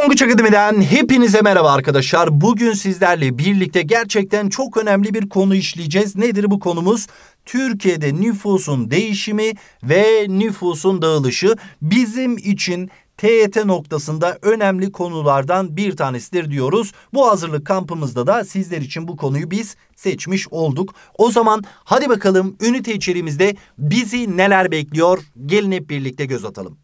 Tonguç Akademi'den hepinize merhaba arkadaşlar. Bugün sizlerle birlikte gerçekten çok önemli bir konu işleyeceğiz. Nedir bu konumuz? Türkiye'de nüfusun değişimi ve nüfusun dağılışı bizim için TYT noktasında önemli konulardan bir tanesidir diyoruz. Bu hazırlık kampımızda da sizler için bu konuyu biz seçmiş olduk. O zaman hadi bakalım ünite içeriğimizde bizi neler bekliyor? Gelin hep birlikte göz atalım.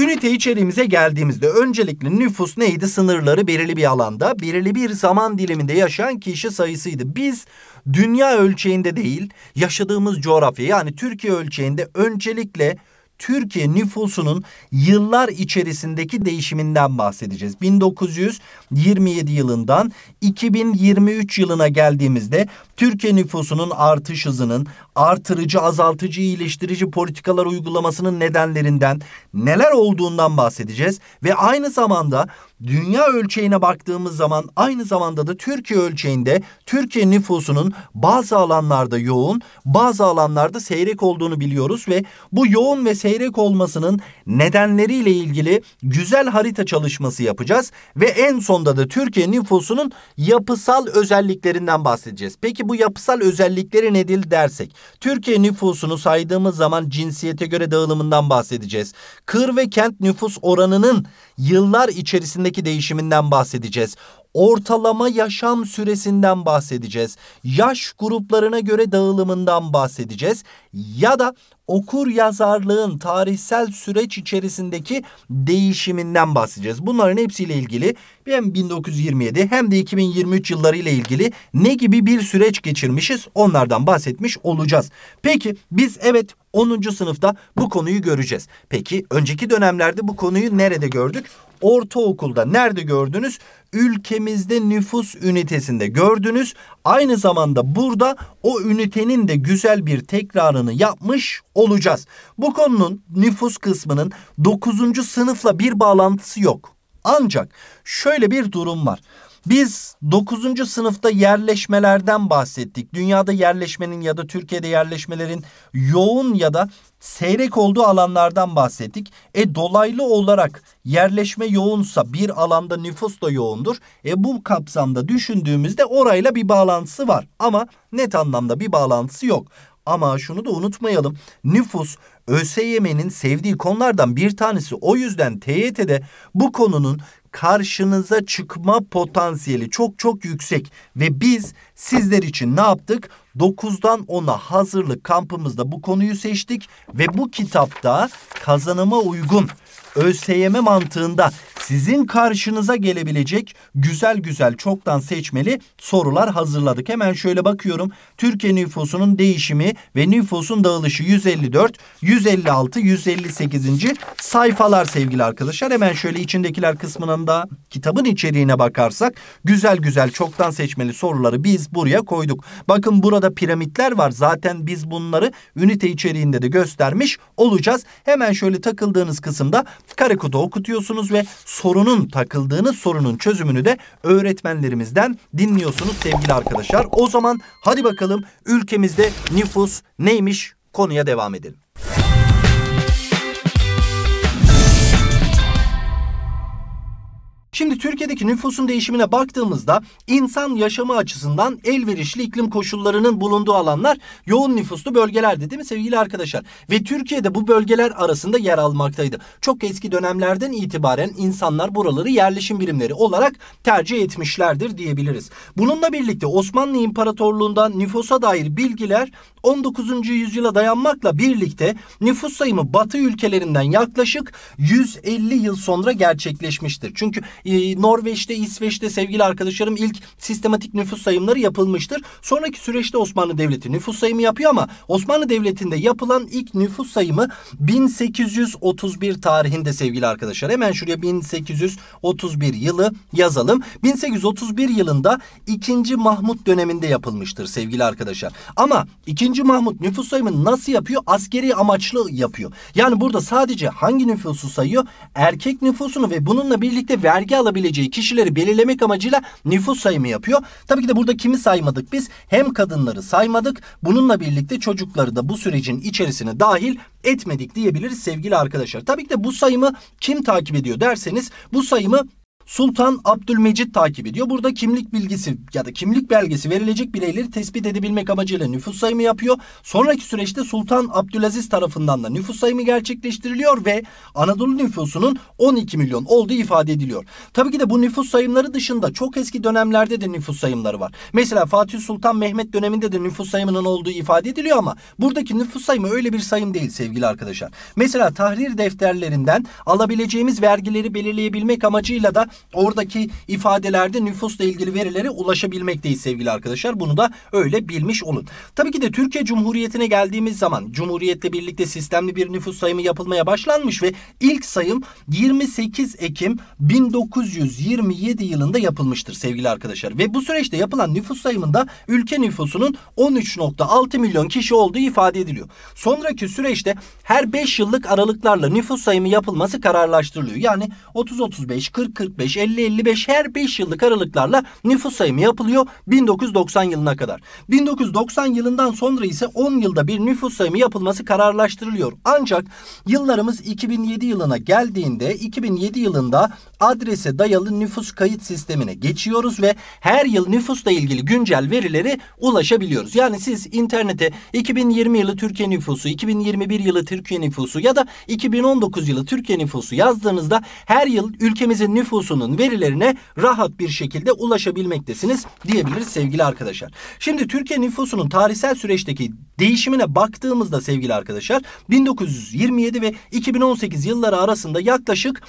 Ünite içeriğimize geldiğimizde öncelikle nüfus neydi? Sınırları belirli bir alanda, belirli bir zaman diliminde yaşayan kişi sayısıydı. Biz dünya ölçeğinde değil, yaşadığımız coğrafya yani Türkiye ölçeğinde öncelikle Türkiye nüfusunun yıllar içerisindeki değişiminden bahsedeceğiz. 1927 yılından 2023 yılına geldiğimizde Türkiye nüfusunun artış hızının artırıcı, azaltıcı, iyileştirici politikalar uygulamasının nedenlerinden neler olduğundan bahsedeceğiz ve aynı zamanda dünya ölçeğine baktığımız zaman aynı zamanda da Türkiye ölçeğinde Türkiye nüfusunun bazı alanlarda yoğun, bazı alanlarda seyrek olduğunu biliyoruz ve bu yoğun ve seyrek olmasının nedenleriyle ilgili güzel harita çalışması yapacağız ve en sonda da Türkiye nüfusunun yapısal özelliklerinden bahsedeceğiz. Peki bu yapısal özellikleri nedir dersek Türkiye nüfusunu saydığımız zaman cinsiyete göre dağılımından bahsedeceğiz. Kır ve kent nüfus oranının yıllar içerisindeki değişiminden bahsedeceğiz. Ortalama yaşam süresinden bahsedeceğiz. Yaş gruplarına göre dağılımından bahsedeceğiz. Ya da okur yazarlığın tarihsel süreç içerisindeki değişiminden bahsedeceğiz. Bunların hepsiyle ilgili hem 1927 hem de 2023 yılları ile ilgili ne gibi bir süreç geçirmişiz onlardan bahsetmiş olacağız. Peki biz evet 10. sınıfta bu konuyu göreceğiz. Peki önceki dönemlerde bu konuyu nerede gördük? ortaokulda nerede gördünüz? Ülkemizde nüfus ünitesinde gördünüz. Aynı zamanda burada o ünitenin de güzel bir tekrarını yapmış olacağız. Bu konunun nüfus kısmının 9. sınıfla bir bağlantısı yok. Ancak şöyle bir durum var. Biz 9. sınıfta yerleşmelerden bahsettik. Dünyada yerleşmenin ya da Türkiye'de yerleşmelerin yoğun ya da seyrek olduğu alanlardan bahsettik. E dolaylı olarak yerleşme yoğunsa bir alanda nüfus da yoğundur. E bu kapsamda düşündüğümüzde orayla bir bağlantısı var ama net anlamda bir bağlantısı yok. Ama şunu da unutmayalım. Nüfus ÖSYM'nin sevdiği konulardan bir tanesi. O yüzden TYT'de bu konunun karşınıza çıkma potansiyeli çok çok yüksek ve biz sizler için ne yaptık? 9'dan 10'a hazırlık kampımızda bu konuyu seçtik ve bu kitapta kazanıma uygun ÖSYM mantığında sizin karşınıza gelebilecek güzel güzel çoktan seçmeli sorular hazırladık. Hemen şöyle bakıyorum. Türkiye nüfusunun değişimi ve nüfusun dağılışı 154, 156, 158. sayfalar sevgili arkadaşlar. Hemen şöyle içindekiler kısmının da kitabın içeriğine bakarsak güzel güzel çoktan seçmeli soruları biz buraya koyduk. Bakın burada piramitler var. Zaten biz bunları ünite içeriğinde de göstermiş olacağız. Hemen şöyle takıldığınız kısımda karekuda okutuyorsunuz ve sorunun takıldığınız sorunun çözümünü de öğretmenlerimizden dinliyorsunuz sevgili arkadaşlar. O zaman hadi bakalım ülkemizde nüfus neymiş konuya devam edelim. Şimdi Türkiye'deki nüfusun değişimine baktığımızda insan yaşamı açısından elverişli iklim koşullarının bulunduğu alanlar yoğun nüfuslu bölgelerdi değil mi sevgili arkadaşlar? Ve Türkiye'de bu bölgeler arasında yer almaktaydı. Çok eski dönemlerden itibaren insanlar buraları yerleşim birimleri olarak tercih etmişlerdir diyebiliriz. Bununla birlikte Osmanlı İmparatorluğu'nda nüfusa dair bilgiler 19. yüzyıla dayanmakla birlikte nüfus sayımı batı ülkelerinden yaklaşık 150 yıl sonra gerçekleşmiştir. Çünkü ee, Norveç'te, İsveç'te sevgili arkadaşlarım ilk sistematik nüfus sayımları yapılmıştır. Sonraki süreçte Osmanlı Devleti nüfus sayımı yapıyor ama Osmanlı Devleti'nde yapılan ilk nüfus sayımı 1831 tarihinde sevgili arkadaşlar. Hemen şuraya 1831 yılı yazalım. 1831 yılında 2. Mahmut döneminde yapılmıştır sevgili arkadaşlar. Ama 2. Mahmut nüfus sayımı nasıl yapıyor? Askeri amaçlı yapıyor. Yani burada sadece hangi nüfusu sayıyor? Erkek nüfusunu ve bununla birlikte vergi alabileceği kişileri belirlemek amacıyla nüfus sayımı yapıyor. Tabii ki de burada kimi saymadık biz? Hem kadınları saymadık. Bununla birlikte çocukları da bu sürecin içerisine dahil etmedik diyebiliriz sevgili arkadaşlar. Tabii ki de bu sayımı kim takip ediyor derseniz bu sayımı Sultan Abdülmecit takip ediyor. Burada kimlik bilgisi ya da kimlik belgesi verilecek bireyleri tespit edebilmek amacıyla nüfus sayımı yapıyor. Sonraki süreçte Sultan Abdülaziz tarafından da nüfus sayımı gerçekleştiriliyor ve Anadolu nüfusunun 12 milyon olduğu ifade ediliyor. Tabii ki de bu nüfus sayımları dışında çok eski dönemlerde de nüfus sayımları var. Mesela Fatih Sultan Mehmet döneminde de nüfus sayımının olduğu ifade ediliyor ama buradaki nüfus sayımı öyle bir sayım değil sevgili arkadaşlar. Mesela tahrir defterlerinden alabileceğimiz vergileri belirleyebilmek amacıyla da oradaki ifadelerde nüfusla ilgili verilere ulaşabilmekteyiz sevgili arkadaşlar. Bunu da öyle bilmiş olun. Tabii ki de Türkiye Cumhuriyeti'ne geldiğimiz zaman Cumhuriyetle birlikte sistemli bir nüfus sayımı yapılmaya başlanmış ve ilk sayım 28 Ekim 1927 yılında yapılmıştır sevgili arkadaşlar. Ve bu süreçte yapılan nüfus sayımında ülke nüfusunun 13.6 milyon kişi olduğu ifade ediliyor. Sonraki süreçte her 5 yıllık aralıklarla nüfus sayımı yapılması kararlaştırılıyor. Yani 30-35, 40-45, 55 50, 55 her 5 yıllık aralıklarla nüfus sayımı yapılıyor 1990 yılına kadar. 1990 yılından sonra ise 10 yılda bir nüfus sayımı yapılması kararlaştırılıyor. Ancak yıllarımız 2007 yılına geldiğinde 2007 yılında adrese dayalı nüfus kayıt sistemine geçiyoruz ve her yıl nüfusla ilgili güncel verileri ulaşabiliyoruz. Yani siz internete 2020 yılı Türkiye nüfusu, 2021 yılı Türkiye nüfusu ya da 2019 yılı Türkiye nüfusu yazdığınızda her yıl ülkemizin nüfusunun Bakanlığı'nın verilerine rahat bir şekilde ulaşabilmektesiniz diyebiliriz sevgili arkadaşlar. Şimdi Türkiye nüfusunun tarihsel süreçteki değişimine baktığımızda sevgili arkadaşlar 1927 ve 2018 yılları arasında yaklaşık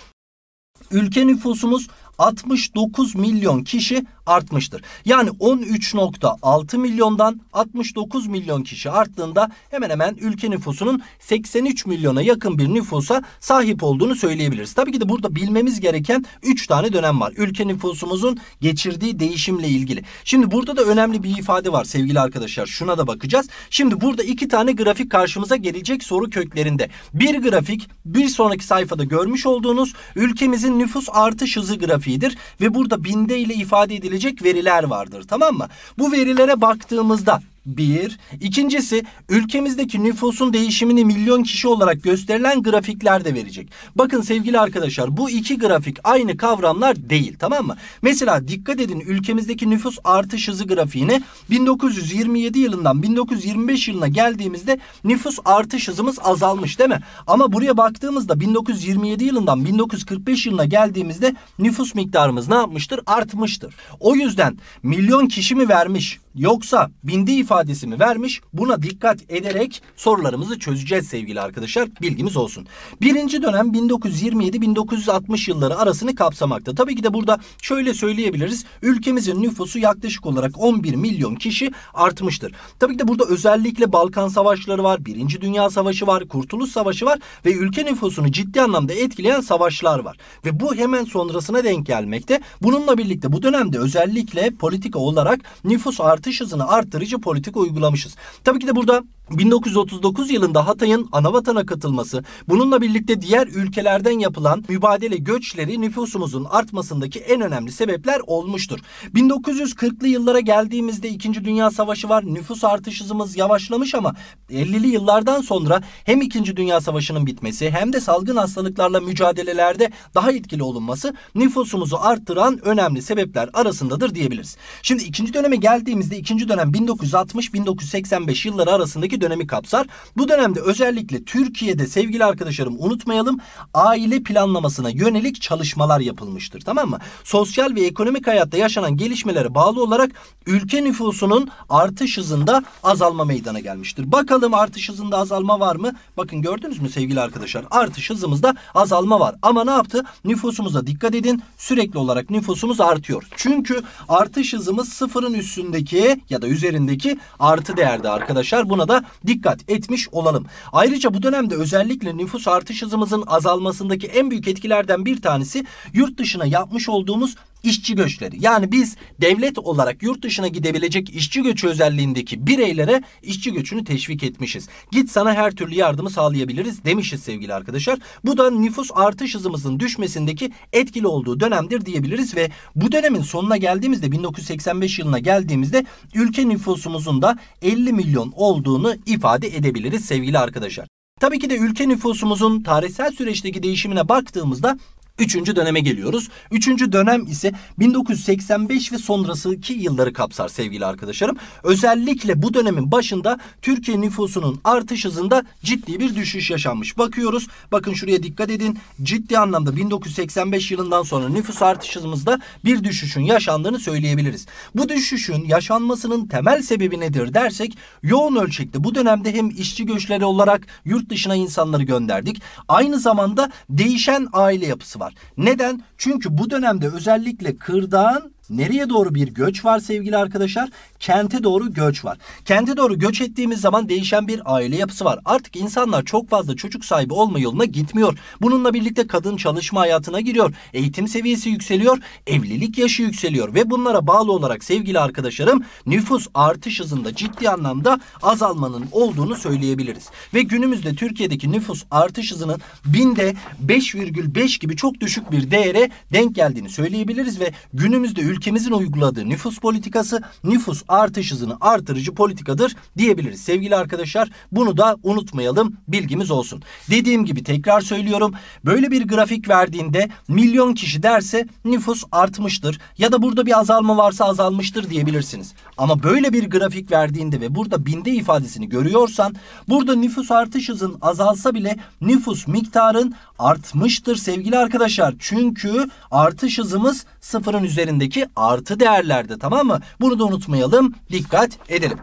ülke nüfusumuz 69 milyon kişi artmıştır. Yani 13.6 milyondan 69 milyon kişi arttığında hemen hemen ülke nüfusunun 83 milyona yakın bir nüfusa sahip olduğunu söyleyebiliriz. Tabii ki de burada bilmemiz gereken 3 tane dönem var. Ülke nüfusumuzun geçirdiği değişimle ilgili. Şimdi burada da önemli bir ifade var sevgili arkadaşlar. Şuna da bakacağız. Şimdi burada iki tane grafik karşımıza gelecek soru köklerinde. Bir grafik bir sonraki sayfada görmüş olduğunuz ülkemizin nüfus artış hızı grafiğidir ve burada binde ile ifade edilecek gösterecek veriler vardır tamam mı? Bu verilere baktığımızda bir. İkincisi ülkemizdeki nüfusun değişimini milyon kişi olarak gösterilen grafiklerde verecek. Bakın sevgili arkadaşlar bu iki grafik aynı kavramlar değil tamam mı? Mesela dikkat edin ülkemizdeki nüfus artış hızı grafiğine 1927 yılından 1925 yılına geldiğimizde nüfus artış hızımız azalmış değil mi? Ama buraya baktığımızda 1927 yılından 1945 yılına geldiğimizde nüfus miktarımız ne yapmıştır? Artmıştır. O yüzden milyon kişi mi vermiş? yoksa bindi ifadesi mi vermiş? Buna dikkat ederek sorularımızı çözeceğiz sevgili arkadaşlar. Bilgimiz olsun. Birinci dönem 1927-1960 yılları arasını kapsamakta. Tabii ki de burada şöyle söyleyebiliriz. Ülkemizin nüfusu yaklaşık olarak 11 milyon kişi artmıştır. Tabii ki de burada özellikle Balkan savaşları var, Birinci Dünya Savaşı var, Kurtuluş Savaşı var ve ülke nüfusunu ciddi anlamda etkileyen savaşlar var. Ve bu hemen sonrasına denk gelmekte. Bununla birlikte bu dönemde özellikle politika olarak nüfus artışı artış hızını arttırıcı politik uygulamışız. Tabii ki de burada 1939 yılında Hatay'ın anavatana katılması, bununla birlikte diğer ülkelerden yapılan mübadele göçleri nüfusumuzun artmasındaki en önemli sebepler olmuştur. 1940'lı yıllara geldiğimizde 2. Dünya Savaşı var, nüfus artış hızımız yavaşlamış ama 50'li yıllardan sonra hem 2. Dünya Savaşı'nın bitmesi hem de salgın hastalıklarla mücadelelerde daha etkili olunması nüfusumuzu arttıran önemli sebepler arasındadır diyebiliriz. Şimdi ikinci döneme geldiğimizde ikinci dönem 1960-1985 yılları arasındaki önceki dönemi kapsar. Bu dönemde özellikle Türkiye'de sevgili arkadaşlarım unutmayalım aile planlamasına yönelik çalışmalar yapılmıştır tamam mı? Sosyal ve ekonomik hayatta yaşanan gelişmelere bağlı olarak ülke nüfusunun artış hızında azalma meydana gelmiştir. Bakalım artış hızında azalma var mı? Bakın gördünüz mü sevgili arkadaşlar artış hızımızda azalma var. Ama ne yaptı? Nüfusumuza dikkat edin. Sürekli olarak nüfusumuz artıyor. Çünkü artış hızımız sıfırın üstündeki ya da üzerindeki artı değerde arkadaşlar. Buna da dikkat etmiş olalım. Ayrıca bu dönemde özellikle nüfus artış hızımızın azalmasındaki en büyük etkilerden bir tanesi yurt dışına yapmış olduğumuz işçi göçleri. Yani biz devlet olarak yurt dışına gidebilecek işçi göçü özelliğindeki bireylere işçi göçünü teşvik etmişiz. Git sana her türlü yardımı sağlayabiliriz demişiz sevgili arkadaşlar. Bu da nüfus artış hızımızın düşmesindeki etkili olduğu dönemdir diyebiliriz ve bu dönemin sonuna geldiğimizde 1985 yılına geldiğimizde ülke nüfusumuzun da 50 milyon olduğunu ifade edebiliriz sevgili arkadaşlar. Tabii ki de ülke nüfusumuzun tarihsel süreçteki değişimine baktığımızda Üçüncü döneme geliyoruz. Üçüncü dönem ise 1985 ve sonrasındaki yılları kapsar sevgili arkadaşlarım. Özellikle bu dönemin başında Türkiye nüfusunun artış hızında ciddi bir düşüş yaşanmış. Bakıyoruz. Bakın şuraya dikkat edin. Ciddi anlamda 1985 yılından sonra nüfus artış hızımızda bir düşüşün yaşandığını söyleyebiliriz. Bu düşüşün yaşanmasının temel sebebi nedir dersek yoğun ölçekte bu dönemde hem işçi göçleri olarak yurt dışına insanları gönderdik. Aynı zamanda değişen aile yapısı var var. Neden? Çünkü bu dönemde özellikle kırdağın Nereye doğru bir göç var sevgili arkadaşlar? Kente doğru göç var. Kente doğru göç ettiğimiz zaman değişen bir aile yapısı var. Artık insanlar çok fazla çocuk sahibi olma yoluna gitmiyor. Bununla birlikte kadın çalışma hayatına giriyor. Eğitim seviyesi yükseliyor. Evlilik yaşı yükseliyor. Ve bunlara bağlı olarak sevgili arkadaşlarım nüfus artış hızında ciddi anlamda azalmanın olduğunu söyleyebiliriz. Ve günümüzde Türkiye'deki nüfus artış hızının binde 5,5 gibi çok düşük bir değere denk geldiğini söyleyebiliriz ve günümüzde ülke ülkemizin uyguladığı nüfus politikası nüfus artış hızını artırıcı politikadır diyebiliriz. Sevgili arkadaşlar bunu da unutmayalım bilgimiz olsun. Dediğim gibi tekrar söylüyorum böyle bir grafik verdiğinde milyon kişi derse nüfus artmıştır ya da burada bir azalma varsa azalmıştır diyebilirsiniz. Ama böyle bir grafik verdiğinde ve burada binde ifadesini görüyorsan burada nüfus artış hızın azalsa bile nüfus miktarın artmıştır sevgili arkadaşlar. Çünkü artış hızımız sıfırın üzerindeki artı değerlerde tamam mı? Bunu da unutmayalım dikkat edelim.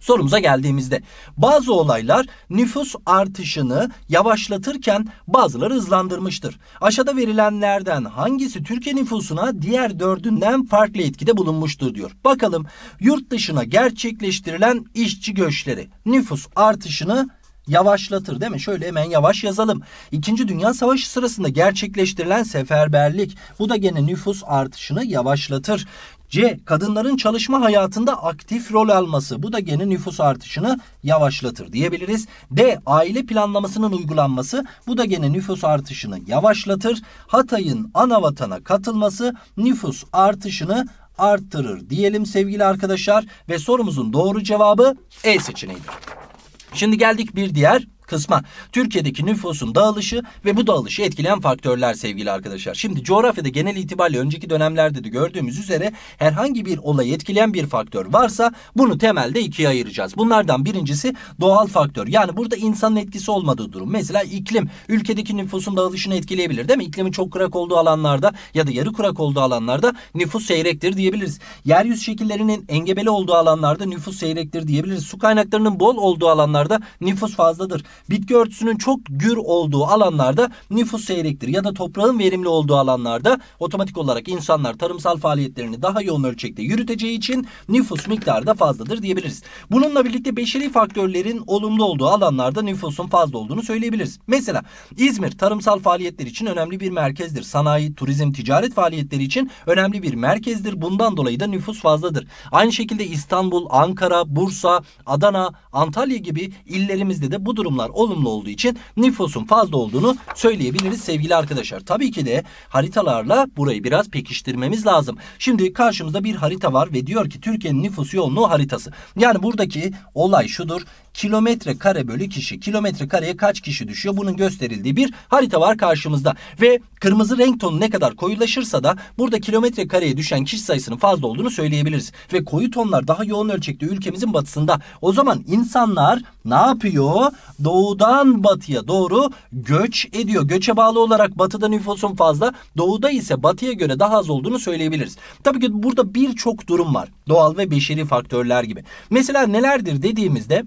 Sorumuza geldiğimizde bazı olaylar nüfus artışını yavaşlatırken bazıları hızlandırmıştır. Aşağıda verilenlerden hangisi Türkiye nüfusuna diğer dördünden farklı etkide bulunmuştur diyor. Bakalım yurt dışına gerçekleştirilen işçi göçleri nüfus artışını yavaşlatır değil mi? Şöyle hemen yavaş yazalım. İkinci Dünya Savaşı sırasında gerçekleştirilen seferberlik bu da gene nüfus artışını yavaşlatır. C. Kadınların çalışma hayatında aktif rol alması. Bu da gene nüfus artışını yavaşlatır diyebiliriz. D. Aile planlamasının uygulanması. Bu da gene nüfus artışını yavaşlatır. Hatay'ın anavatana katılması nüfus artışını arttırır diyelim sevgili arkadaşlar. Ve sorumuzun doğru cevabı E seçeneğidir. Şimdi geldik bir diğer kısma Türkiye'deki nüfusun dağılışı ve bu dağılışı etkileyen faktörler sevgili arkadaşlar. Şimdi coğrafyada genel itibariyle önceki dönemlerde de gördüğümüz üzere herhangi bir olayı etkileyen bir faktör varsa bunu temelde ikiye ayıracağız. Bunlardan birincisi doğal faktör. Yani burada insanın etkisi olmadığı durum. Mesela iklim ülkedeki nüfusun dağılışını etkileyebilir değil mi? İklimin çok kurak olduğu alanlarda ya da yarı kurak olduğu alanlarda nüfus seyrektir diyebiliriz. Yeryüzü şekillerinin engebeli olduğu alanlarda nüfus seyrektir diyebiliriz. Su kaynaklarının bol olduğu alanlarda nüfus fazladır. Bitki örtüsünün çok gür olduğu alanlarda nüfus seyrektir ya da toprağın verimli olduğu alanlarda otomatik olarak insanlar tarımsal faaliyetlerini daha yoğun ölçekte yürüteceği için nüfus miktarı da fazladır diyebiliriz. Bununla birlikte beşeri faktörlerin olumlu olduğu alanlarda nüfusun fazla olduğunu söyleyebiliriz. Mesela İzmir tarımsal faaliyetler için önemli bir merkezdir. Sanayi, turizm, ticaret faaliyetleri için önemli bir merkezdir. Bundan dolayı da nüfus fazladır. Aynı şekilde İstanbul, Ankara, Bursa, Adana, Antalya gibi illerimizde de bu durumlar haritalar olumlu olduğu için nüfusun fazla olduğunu söyleyebiliriz sevgili arkadaşlar. Tabii ki de haritalarla burayı biraz pekiştirmemiz lazım. Şimdi karşımızda bir harita var ve diyor ki Türkiye'nin nüfus yoğunluğu haritası. Yani buradaki olay şudur. Kilometre kare bölü kişi. Kilometre kareye kaç kişi düşüyor? Bunun gösterildiği bir harita var karşımızda. Ve kırmızı renk tonu ne kadar koyulaşırsa da burada kilometre kareye düşen kişi sayısının fazla olduğunu söyleyebiliriz. Ve koyu tonlar daha yoğun ölçekte ülkemizin batısında. O zaman insanlar ne yapıyor? Doğu doğudan batıya doğru göç ediyor. Göçe bağlı olarak batıda nüfusun fazla, doğuda ise batıya göre daha az olduğunu söyleyebiliriz. Tabii ki burada birçok durum var. Doğal ve beşeri faktörler gibi. Mesela nelerdir dediğimizde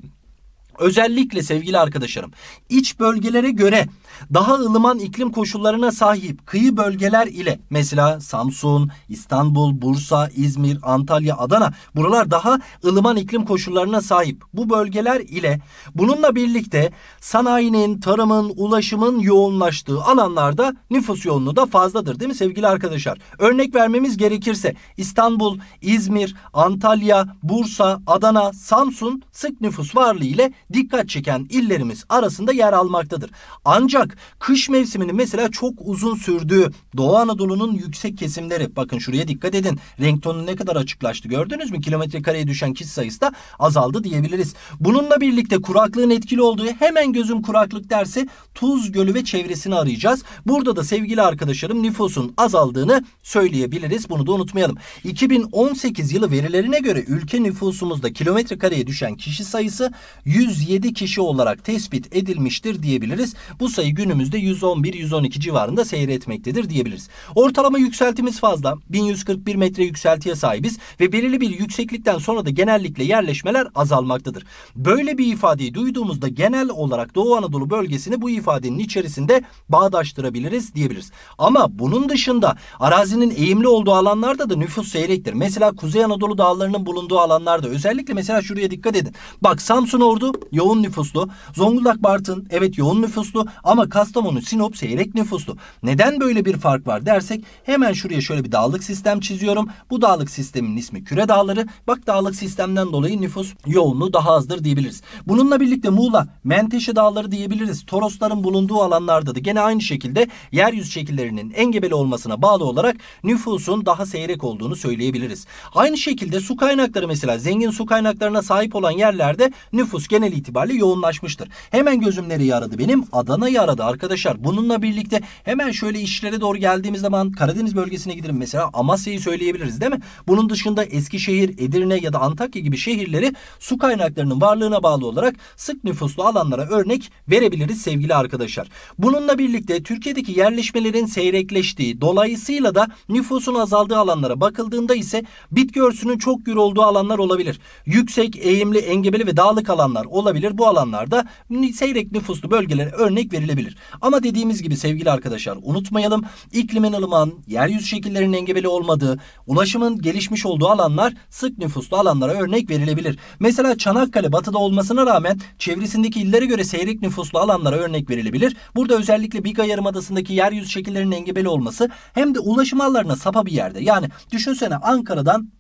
özellikle sevgili arkadaşlarım iç bölgelere göre daha ılıman iklim koşullarına sahip kıyı bölgeler ile mesela Samsun, İstanbul, Bursa, İzmir, Antalya, Adana buralar daha ılıman iklim koşullarına sahip. Bu bölgeler ile bununla birlikte sanayinin, tarımın, ulaşımın yoğunlaştığı alanlarda nüfus yoğunluğu da fazladır değil mi sevgili arkadaşlar? Örnek vermemiz gerekirse İstanbul, İzmir, Antalya, Bursa, Adana, Samsun sık nüfus varlığı ile dikkat çeken illerimiz arasında yer almaktadır. Ancak Bak kış mevsiminin mesela çok uzun sürdüğü Doğu Anadolu'nun yüksek kesimleri. Bakın şuraya dikkat edin. Renk tonu ne kadar açıklaştı gördünüz mü? Kilometre kareye düşen kişi sayısı da azaldı diyebiliriz. Bununla birlikte kuraklığın etkili olduğu hemen gözüm kuraklık dersi Tuz Gölü ve çevresini arayacağız. Burada da sevgili arkadaşlarım nüfusun azaldığını söyleyebiliriz. Bunu da unutmayalım. 2018 yılı verilerine göre ülke nüfusumuzda kilometre kareye düşen kişi sayısı 107 kişi olarak tespit edilmiştir diyebiliriz. Bu sayı günümüzde 111-112 civarında seyretmektedir diyebiliriz. Ortalama yükseltimiz fazla. 1141 metre yükseltiye sahibiz ve belirli bir yükseklikten sonra da genellikle yerleşmeler azalmaktadır. Böyle bir ifadeyi duyduğumuzda genel olarak Doğu Anadolu bölgesini bu ifadenin içerisinde bağdaştırabiliriz diyebiliriz. Ama bunun dışında arazinin eğimli olduğu alanlarda da nüfus seyrektir. Mesela Kuzey Anadolu dağlarının bulunduğu alanlarda özellikle mesela şuraya dikkat edin. Bak Samsun Ordu yoğun nüfuslu. Zonguldak Bartın evet yoğun nüfuslu ama Kastamonu, Sinop seyrek nüfuslu. Neden böyle bir fark var dersek hemen şuraya şöyle bir dağlık sistem çiziyorum. Bu dağlık sistemin ismi Küre Dağları. Bak dağlık sistemden dolayı nüfus yoğunluğu daha azdır diyebiliriz. Bununla birlikte Muğla, Menteşe Dağları diyebiliriz. Torosların bulunduğu alanlarda da gene aynı şekilde yeryüzü şekillerinin engebeli olmasına bağlı olarak nüfusun daha seyrek olduğunu söyleyebiliriz. Aynı şekilde su kaynakları mesela zengin su kaynaklarına sahip olan yerlerde nüfus genel itibariyle yoğunlaşmıştır. Hemen gözümleri yaradı benim? Adana'yı yaradı olmadı arkadaşlar. Bununla birlikte hemen şöyle işlere doğru geldiğimiz zaman Karadeniz bölgesine gidelim. Mesela Amasya'yı söyleyebiliriz değil mi? Bunun dışında Eskişehir, Edirne ya da Antakya gibi şehirleri su kaynaklarının varlığına bağlı olarak sık nüfuslu alanlara örnek verebiliriz sevgili arkadaşlar. Bununla birlikte Türkiye'deki yerleşmelerin seyrekleştiği dolayısıyla da nüfusun azaldığı alanlara bakıldığında ise bitki örtüsünün çok gür olduğu alanlar olabilir. Yüksek, eğimli, engebeli ve dağlık alanlar olabilir. Bu alanlarda seyrek nüfuslu bölgelere örnek verilebilir olabilir. Ama dediğimiz gibi sevgili arkadaşlar unutmayalım iklimin ılıman, yeryüzü şekillerinin engebeli olmadığı, ulaşımın gelişmiş olduğu alanlar sık nüfuslu alanlara örnek verilebilir. Mesela Çanakkale batıda olmasına rağmen çevresindeki illere göre seyrek nüfuslu alanlara örnek verilebilir. Burada özellikle Biga Yarımadası'ndaki yeryüzü şekillerinin engebeli olması hem de ulaşım alanlarına sapa bir yerde. Yani düşünsene Ankara'dan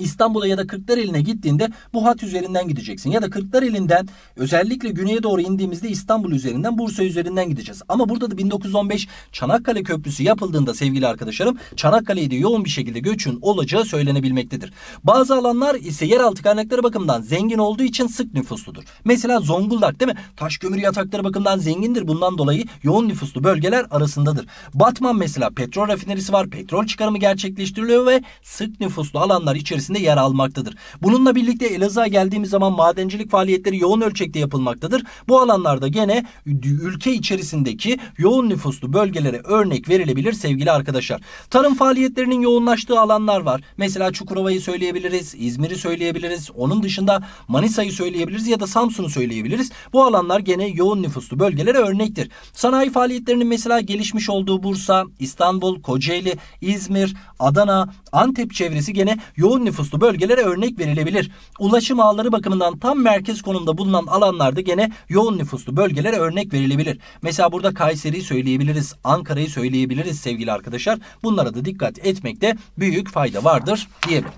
İstanbul'a ya da Kırklareli'ne gittiğinde bu hat üzerinden gideceksin. Ya da Kırklareli'nden özellikle güneye doğru indiğimizde İstanbul üzerinden Bursa üzerinden gideceğiz. Ama burada da 1915 Çanakkale Köprüsü yapıldığında sevgili arkadaşlarım Çanakkale'ye de yoğun bir şekilde göçün olacağı söylenebilmektedir. Bazı alanlar ise yeraltı kaynakları bakımından zengin olduğu için sık nüfusludur. Mesela Zonguldak değil mi? Taş kömür yatakları bakımından zengindir. Bundan dolayı yoğun nüfuslu bölgeler arasındadır. Batman mesela petrol rafinerisi var. Petrol çıkarımı gerçekleştiriliyor ve sık nüfuslu alanlar içerisinde içerisinde yer almaktadır. Bununla birlikte Elazığ'a geldiğimiz zaman madencilik faaliyetleri yoğun ölçekte yapılmaktadır. Bu alanlarda gene ülke içerisindeki yoğun nüfuslu bölgelere örnek verilebilir sevgili arkadaşlar. Tarım faaliyetlerinin yoğunlaştığı alanlar var. Mesela Çukurova'yı söyleyebiliriz, İzmir'i söyleyebiliriz. Onun dışında Manisa'yı söyleyebiliriz ya da Samsun'u söyleyebiliriz. Bu alanlar gene yoğun nüfuslu bölgelere örnektir. Sanayi faaliyetlerinin mesela gelişmiş olduğu Bursa, İstanbul, Kocaeli, İzmir, Adana, Antep çevresi gene yoğun nüfuslu nüfuslu bölgelere örnek verilebilir. Ulaşım ağları bakımından tam merkez konumda bulunan alanlarda gene yoğun nüfuslu bölgelere örnek verilebilir. Mesela burada Kayseri'yi söyleyebiliriz, Ankara'yı söyleyebiliriz sevgili arkadaşlar. Bunlara da dikkat etmekte büyük fayda vardır diyelim.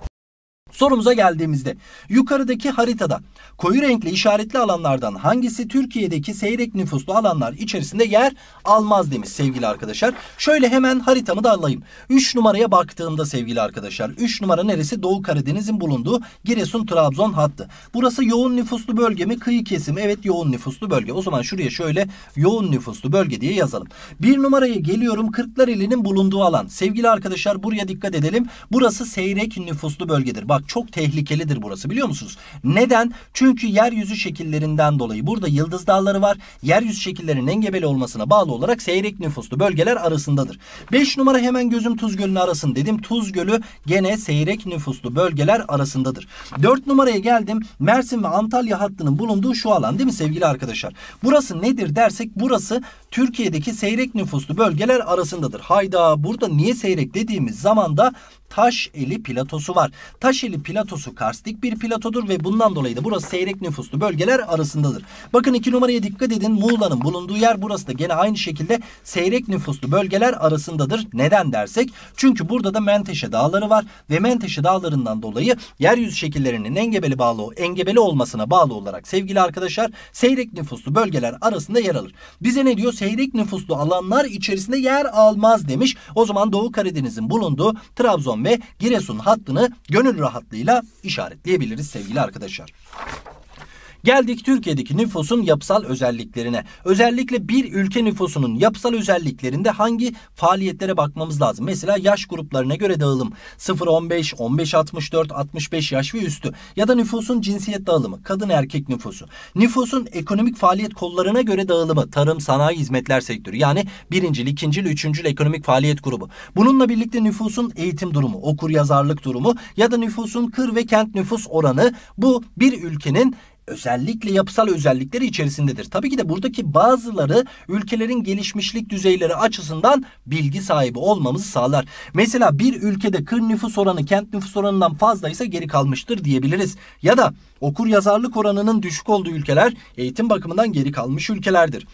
Sorumuza geldiğimizde yukarıdaki haritada koyu renkli işaretli alanlardan hangisi Türkiye'deki seyrek nüfuslu alanlar içerisinde yer almaz demiş sevgili arkadaşlar. Şöyle hemen haritamı da alayım. 3 numaraya baktığımda sevgili arkadaşlar 3 numara neresi? Doğu Karadeniz'in bulunduğu Giresun-Trabzon hattı. Burası yoğun nüfuslu bölge mi? Kıyı kesimi. Evet yoğun nüfuslu bölge. O zaman şuraya şöyle yoğun nüfuslu bölge diye yazalım. 1 numaraya geliyorum Kırklareli'nin bulunduğu alan. Sevgili arkadaşlar buraya dikkat edelim. Burası seyrek nüfuslu bölgedir. Bak çok tehlikelidir burası biliyor musunuz? Neden? Çünkü yeryüzü şekillerinden dolayı burada yıldız dağları var. Yeryüzü şekillerinin engebeli olmasına bağlı olarak seyrek nüfuslu bölgeler arasındadır. 5 numara hemen gözüm Tuz Gölü'nü arasın dedim. Tuz Gölü gene seyrek nüfuslu bölgeler arasındadır. 4 numaraya geldim. Mersin ve Antalya hattının bulunduğu şu alan değil mi sevgili arkadaşlar? Burası nedir dersek burası Türkiye'deki seyrek nüfuslu bölgeler arasındadır. Hayda burada niye seyrek dediğimiz zaman da Taşeli Platosu var. Taşeli Platosu karstik bir platodur ve bundan dolayı da burası seyrek nüfuslu bölgeler arasındadır. Bakın iki numaraya dikkat edin. Muğla'nın bulunduğu yer burası da gene aynı şekilde seyrek nüfuslu bölgeler arasındadır. Neden dersek? Çünkü burada da Menteşe Dağları var ve Menteşe Dağları'ndan dolayı yeryüzü şekillerinin engebeli bağlı engebeli olmasına bağlı olarak sevgili arkadaşlar seyrek nüfuslu bölgeler arasında yer alır. Bize ne diyor? Seyrek nüfuslu alanlar içerisinde yer almaz demiş. O zaman Doğu Karadeniz'in bulunduğu Trabzon ve Giresun hattını gönül rahatlığıyla işaretleyebiliriz sevgili arkadaşlar. Geldik Türkiye'deki nüfusun yapısal özelliklerine. Özellikle bir ülke nüfusunun yapısal özelliklerinde hangi faaliyetlere bakmamız lazım? Mesela yaş gruplarına göre dağılım. 0-15, 15-64, 65 yaş ve üstü. Ya da nüfusun cinsiyet dağılımı. Kadın erkek nüfusu. Nüfusun ekonomik faaliyet kollarına göre dağılımı. Tarım, sanayi, hizmetler sektörü. Yani birincil, ikincil, üçüncü ekonomik faaliyet grubu. Bununla birlikte nüfusun eğitim durumu, okur yazarlık durumu ya da nüfusun kır ve kent nüfus oranı bu bir ülkenin özellikle yapısal özellikleri içerisindedir. Tabii ki de buradaki bazıları ülkelerin gelişmişlik düzeyleri açısından bilgi sahibi olmamızı sağlar. Mesela bir ülkede kır nüfus oranı kent nüfus oranından fazlaysa geri kalmıştır diyebiliriz. Ya da okur yazarlık oranının düşük olduğu ülkeler eğitim bakımından geri kalmış ülkelerdir.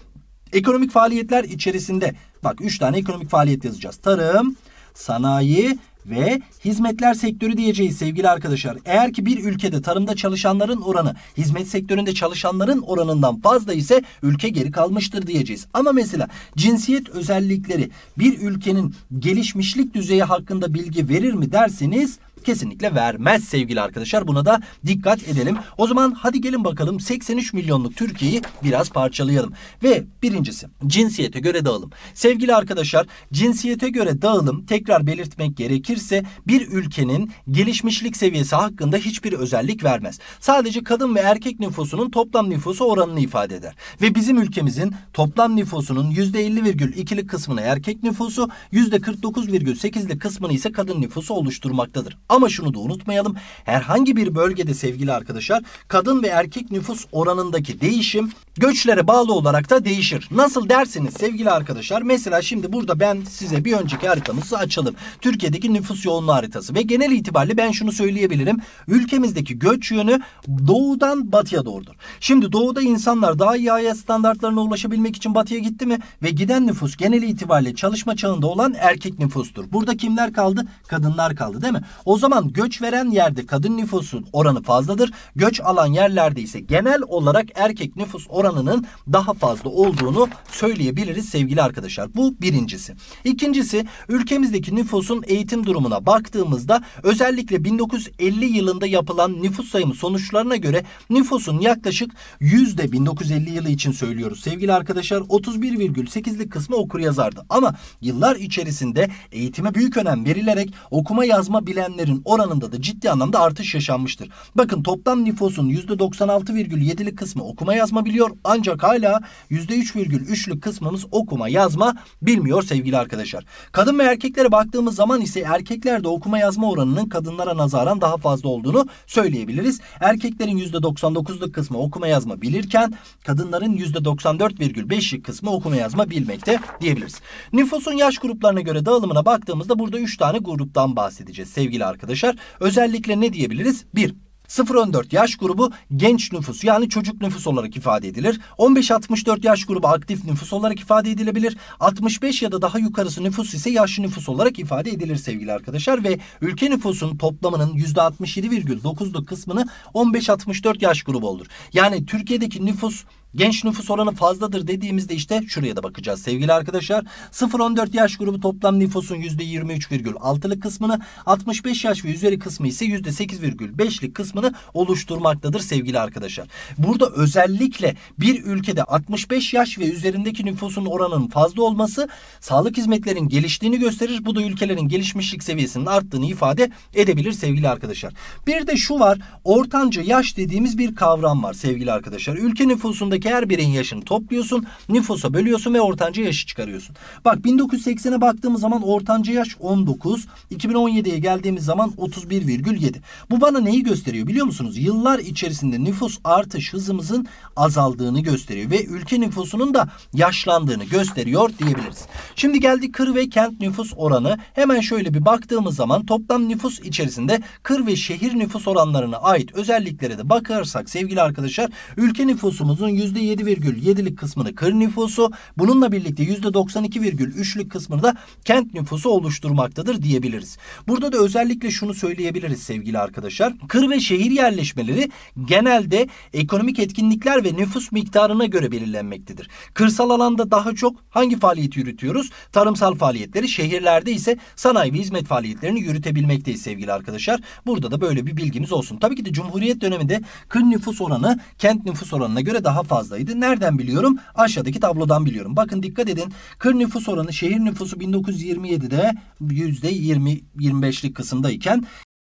Ekonomik faaliyetler içerisinde bak 3 tane ekonomik faaliyet yazacağız. Tarım, sanayi ve hizmetler sektörü diyeceğiz sevgili arkadaşlar. Eğer ki bir ülkede tarımda çalışanların oranı hizmet sektöründe çalışanların oranından fazla ise ülke geri kalmıştır diyeceğiz. Ama mesela cinsiyet özellikleri bir ülkenin gelişmişlik düzeyi hakkında bilgi verir mi derseniz kesinlikle vermez sevgili arkadaşlar. Buna da dikkat edelim. O zaman hadi gelin bakalım 83 milyonluk Türkiye'yi biraz parçalayalım. Ve birincisi cinsiyete göre dağılım. Sevgili arkadaşlar cinsiyete göre dağılım tekrar belirtmek gerekirse bir ülkenin gelişmişlik seviyesi hakkında hiçbir özellik vermez. Sadece kadın ve erkek nüfusunun toplam nüfusu oranını ifade eder. Ve bizim ülkemizin toplam nüfusunun %50,2'lik kısmını erkek nüfusu, %49,8'lik kısmını ise kadın nüfusu oluşturmaktadır. Ama şunu da unutmayalım. Herhangi bir bölgede sevgili arkadaşlar kadın ve erkek nüfus oranındaki değişim göçlere bağlı olarak da değişir. Nasıl dersiniz sevgili arkadaşlar? Mesela şimdi burada ben size bir önceki haritamızı açalım. Türkiye'deki nüfus yoğunluğu haritası ve genel itibariyle ben şunu söyleyebilirim. Ülkemizdeki göç yönü doğudan batıya doğrudur. Şimdi doğuda insanlar daha iyi hayat standartlarına ulaşabilmek için batıya gitti mi ve giden nüfus genel itibariyle çalışma çağında olan erkek nüfustur. Burada kimler kaldı? Kadınlar kaldı değil mi? O zaman göç veren yerde kadın nüfusun oranı fazladır. Göç alan yerlerde ise genel olarak erkek nüfus oranının daha fazla olduğunu söyleyebiliriz sevgili arkadaşlar. Bu birincisi. İkincisi ülkemizdeki nüfusun eğitim durumuna baktığımızda özellikle 1950 yılında yapılan nüfus sayımı sonuçlarına göre nüfusun yaklaşık yüzde 1950 yılı için söylüyoruz sevgili arkadaşlar 31,8'lik kısmı okur yazardı. Ama yıllar içerisinde eğitime büyük önem verilerek okuma yazma bilenlerin gelirlerin oranında da ciddi anlamda artış yaşanmıştır. Bakın toplam nüfusun %96,7'lik kısmı okuma yazma biliyor ancak hala %3,3'lük kısmımız okuma yazma bilmiyor sevgili arkadaşlar. Kadın ve erkeklere baktığımız zaman ise erkeklerde okuma yazma oranının kadınlara nazaran daha fazla olduğunu söyleyebiliriz. Erkeklerin %99'luk kısmı okuma yazma bilirken kadınların %94,5'lik kısmı okuma yazma bilmekte diyebiliriz. Nüfusun yaş gruplarına göre dağılımına baktığımızda burada 3 tane gruptan bahsedeceğiz sevgili arkadaşlar arkadaşlar. Özellikle ne diyebiliriz? 1. 0-14 yaş grubu genç nüfus yani çocuk nüfus olarak ifade edilir. 15-64 yaş grubu aktif nüfus olarak ifade edilebilir. 65 ya da daha yukarısı nüfus ise yaşlı nüfus olarak ifade edilir sevgili arkadaşlar. Ve ülke nüfusun toplamının %67,9'luk kısmını 15-64 yaş grubu olur. Yani Türkiye'deki nüfus Genç nüfus oranı fazladır dediğimizde işte şuraya da bakacağız sevgili arkadaşlar. 0-14 yaş grubu toplam nüfusun %23,6'lık kısmını 65 yaş ve üzeri kısmı ise %8,5'lik kısmını oluşturmaktadır sevgili arkadaşlar. Burada özellikle bir ülkede 65 yaş ve üzerindeki nüfusun oranının fazla olması sağlık hizmetlerin geliştiğini gösterir. Bu da ülkelerin gelişmişlik seviyesinin arttığını ifade edebilir sevgili arkadaşlar. Bir de şu var ortanca yaş dediğimiz bir kavram var sevgili arkadaşlar. Ülke nüfusunda Türkiye'deki her birinin yaşını topluyorsun, nüfusa bölüyorsun ve ortanca yaşı çıkarıyorsun. Bak 1980'e baktığımız zaman ortanca yaş 19, 2017'ye geldiğimiz zaman 31,7. Bu bana neyi gösteriyor biliyor musunuz? Yıllar içerisinde nüfus artış hızımızın azaldığını gösteriyor ve ülke nüfusunun da yaşlandığını gösteriyor diyebiliriz. Şimdi geldi kır ve kent nüfus oranı. Hemen şöyle bir baktığımız zaman toplam nüfus içerisinde kır ve şehir nüfus oranlarına ait özelliklere de bakarsak sevgili arkadaşlar ülke nüfusumuzun %7,7'lik kısmını Kır nüfusu, bununla birlikte %92,3'lük kısmını da kent nüfusu oluşturmaktadır diyebiliriz. Burada da özellikle şunu söyleyebiliriz sevgili arkadaşlar. Kır ve şehir yerleşmeleri genelde ekonomik etkinlikler ve nüfus miktarına göre belirlenmektedir. Kırsal alanda daha çok hangi faaliyeti yürütüyoruz? Tarımsal faaliyetleri, şehirlerde ise sanayi ve hizmet faaliyetlerini yürütebilmekteyiz sevgili arkadaşlar. Burada da böyle bir bilgimiz olsun. Tabii ki de Cumhuriyet döneminde kır nüfus oranı kent nüfus oranına göre daha fazla fazlaydı. Nereden biliyorum? Aşağıdaki tablodan biliyorum. Bakın dikkat edin. Kır nüfus oranı şehir nüfusu 1927'de %20-25'lik kısımdayken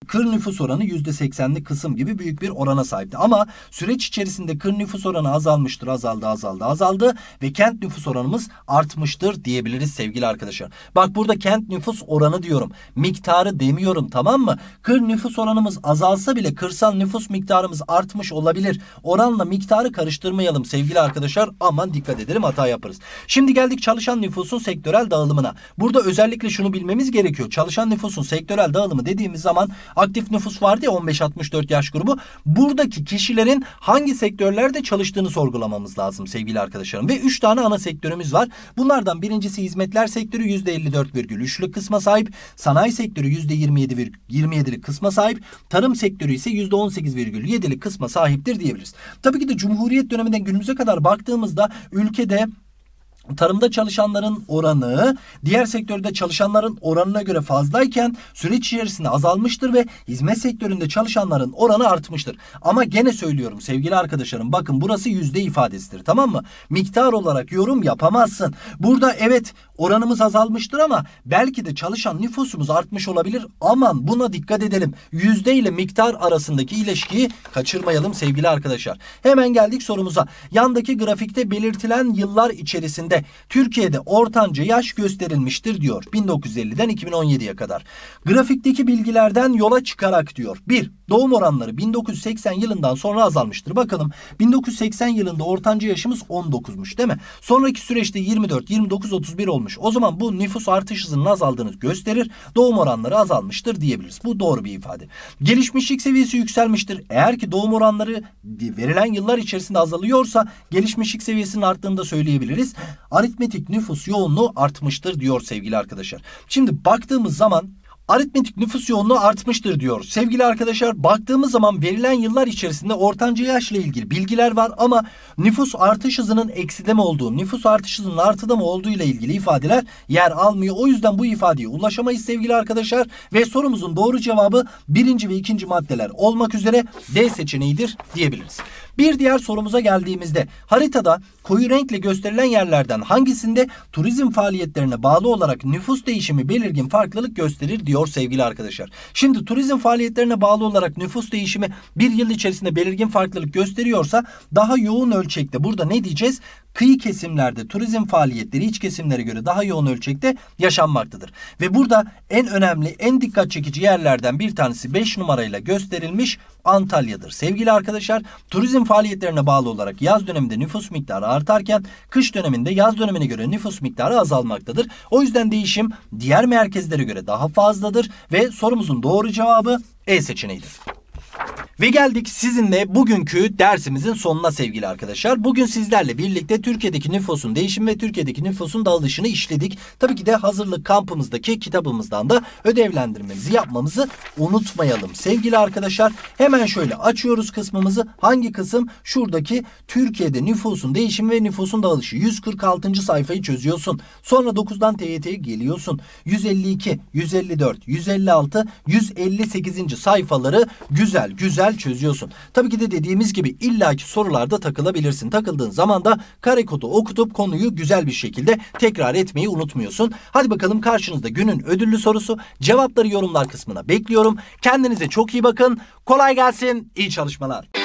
kır nüfus oranı %80'lik kısım gibi büyük bir orana sahipti. Ama süreç içerisinde kır nüfus oranı azalmıştır, azaldı, azaldı, azaldı ve kent nüfus oranımız artmıştır diyebiliriz sevgili arkadaşlar. Bak burada kent nüfus oranı diyorum. Miktarı demiyorum tamam mı? Kır nüfus oranımız azalsa bile kırsal nüfus miktarımız artmış olabilir. Oranla miktarı karıştırmayalım sevgili arkadaşlar. Aman dikkat edelim hata yaparız. Şimdi geldik çalışan nüfusun sektörel dağılımına. Burada özellikle şunu bilmemiz gerekiyor. Çalışan nüfusun sektörel dağılımı dediğimiz zaman aktif nüfus vardı ya 15-64 yaş grubu. Buradaki kişilerin hangi sektörlerde çalıştığını sorgulamamız lazım sevgili arkadaşlarım. Ve 3 tane ana sektörümüz var. Bunlardan birincisi hizmetler sektörü %54,3'lük kısma sahip. Sanayi sektörü %27,27'lik kısma sahip. Tarım sektörü ise %18,7'lik kısma sahiptir diyebiliriz. Tabii ki de Cumhuriyet döneminden günümüze kadar baktığımızda ülkede tarımda çalışanların oranı diğer sektörde çalışanların oranına göre fazlayken süreç içerisinde azalmıştır ve hizmet sektöründe çalışanların oranı artmıştır. Ama gene söylüyorum sevgili arkadaşlarım bakın burası yüzde ifadesidir tamam mı? Miktar olarak yorum yapamazsın. Burada evet Oranımız azalmıştır ama belki de çalışan nüfusumuz artmış olabilir. Aman buna dikkat edelim. Yüzde ile miktar arasındaki ilişkiyi kaçırmayalım sevgili arkadaşlar. Hemen geldik sorumuza. Yandaki grafikte belirtilen yıllar içerisinde Türkiye'de ortanca yaş gösterilmiştir diyor. 1950'den 2017'ye kadar. Grafikteki bilgilerden yola çıkarak diyor. 1. Doğum oranları 1980 yılından sonra azalmıştır. Bakalım 1980 yılında ortanca yaşımız 19'muş değil mi? Sonraki süreçte 24, 29, 31 olmuş azalmış. O zaman bu nüfus artış hızının azaldığını gösterir. Doğum oranları azalmıştır diyebiliriz. Bu doğru bir ifade. Gelişmişlik seviyesi yükselmiştir. Eğer ki doğum oranları verilen yıllar içerisinde azalıyorsa gelişmişlik seviyesinin arttığını da söyleyebiliriz. Aritmetik nüfus yoğunluğu artmıştır diyor sevgili arkadaşlar. Şimdi baktığımız zaman aritmetik nüfus yoğunluğu artmıştır diyor. Sevgili arkadaşlar baktığımız zaman verilen yıllar içerisinde ortanca yaşla ilgili bilgiler var ama nüfus artış hızının ekside mi olduğu, nüfus artış hızının artıda mı olduğu ile ilgili ifadeler yer almıyor. O yüzden bu ifadeye ulaşamayız sevgili arkadaşlar ve sorumuzun doğru cevabı birinci ve ikinci maddeler olmak üzere D seçeneğidir diyebiliriz. Bir diğer sorumuza geldiğimizde haritada koyu renkle gösterilen yerlerden hangisinde turizm faaliyetlerine bağlı olarak nüfus değişimi belirgin farklılık gösterir diyor sevgili arkadaşlar. Şimdi turizm faaliyetlerine bağlı olarak nüfus değişimi bir yıl içerisinde belirgin farklılık gösteriyorsa daha yoğun ölçekte burada ne diyeceğiz? kıyı kesimlerde turizm faaliyetleri iç kesimlere göre daha yoğun ölçekte yaşanmaktadır. Ve burada en önemli, en dikkat çekici yerlerden bir tanesi 5 numarayla gösterilmiş Antalya'dır. Sevgili arkadaşlar, turizm faaliyetlerine bağlı olarak yaz döneminde nüfus miktarı artarken kış döneminde yaz dönemine göre nüfus miktarı azalmaktadır. O yüzden değişim diğer merkezlere göre daha fazladır ve sorumuzun doğru cevabı E seçeneğidir. Ve geldik sizinle bugünkü dersimizin sonuna sevgili arkadaşlar. Bugün sizlerle birlikte Türkiye'deki nüfusun değişimi ve Türkiye'deki nüfusun dağılışını işledik. Tabii ki de hazırlık kampımızdaki kitabımızdan da ödevlendirmemizi yapmamızı unutmayalım sevgili arkadaşlar. Hemen şöyle açıyoruz kısmımızı. Hangi kısım? Şuradaki Türkiye'de nüfusun değişimi ve nüfusun dağılışı. 146. sayfayı çözüyorsun. Sonra 9'dan TYT'ye geliyorsun. 152, 154, 156, 158. sayfaları güzel güzel güzel çözüyorsun. Tabii ki de dediğimiz gibi illaki sorularda takılabilirsin. Takıldığın zaman da kare kodu okutup konuyu güzel bir şekilde tekrar etmeyi unutmuyorsun. Hadi bakalım karşınızda günün ödüllü sorusu. Cevapları yorumlar kısmına bekliyorum. Kendinize çok iyi bakın. Kolay gelsin. İyi çalışmalar.